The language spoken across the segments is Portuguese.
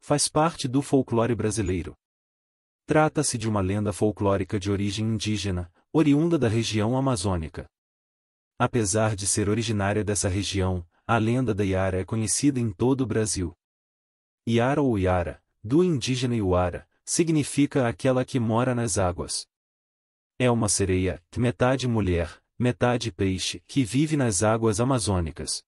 faz parte do folclore brasileiro. Trata-se de uma lenda folclórica de origem indígena, oriunda da região amazônica. Apesar de ser originária dessa região, a lenda da Iara é conhecida em todo o Brasil. Iara ou Iara, do indígena Iuara, significa aquela que mora nas águas. É uma sereia, metade mulher, metade peixe, que vive nas águas amazônicas.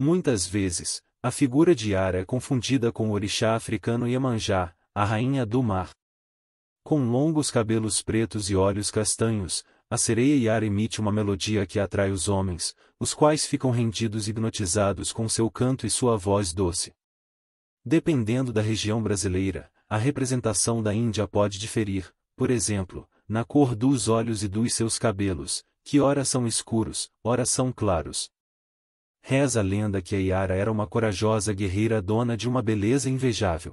Muitas vezes, a figura de Ara é confundida com o orixá africano Iemanjá, a rainha do mar. Com longos cabelos pretos e olhos castanhos, a sereia Yara emite uma melodia que atrai os homens, os quais ficam rendidos e hipnotizados com seu canto e sua voz doce. Dependendo da região brasileira, a representação da Índia pode diferir, por exemplo, na cor dos olhos e dos seus cabelos, que ora são escuros, ora são claros. Reza a lenda que Yara era uma corajosa guerreira dona de uma beleza invejável.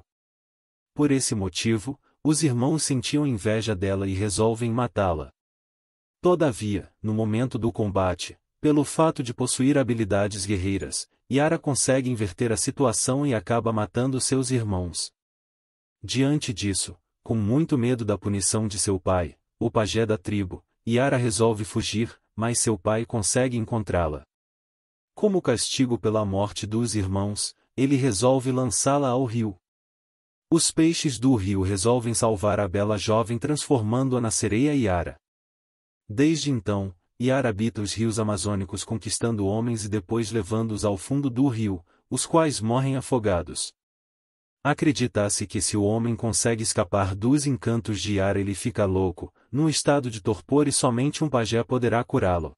Por esse motivo, os irmãos sentiam inveja dela e resolvem matá-la. Todavia, no momento do combate, pelo fato de possuir habilidades guerreiras, Yara consegue inverter a situação e acaba matando seus irmãos. Diante disso, com muito medo da punição de seu pai, o pajé da tribo, Yara resolve fugir, mas seu pai consegue encontrá-la. Como castigo pela morte dos irmãos, ele resolve lançá-la ao rio. Os peixes do rio resolvem salvar a bela jovem transformando-a na sereia Iara. Desde então, Iara habita os rios amazônicos conquistando homens e depois levando-os ao fundo do rio, os quais morrem afogados. Acredita-se que se o homem consegue escapar dos encantos de Iara ele fica louco, num estado de torpor e somente um pajé poderá curá-lo.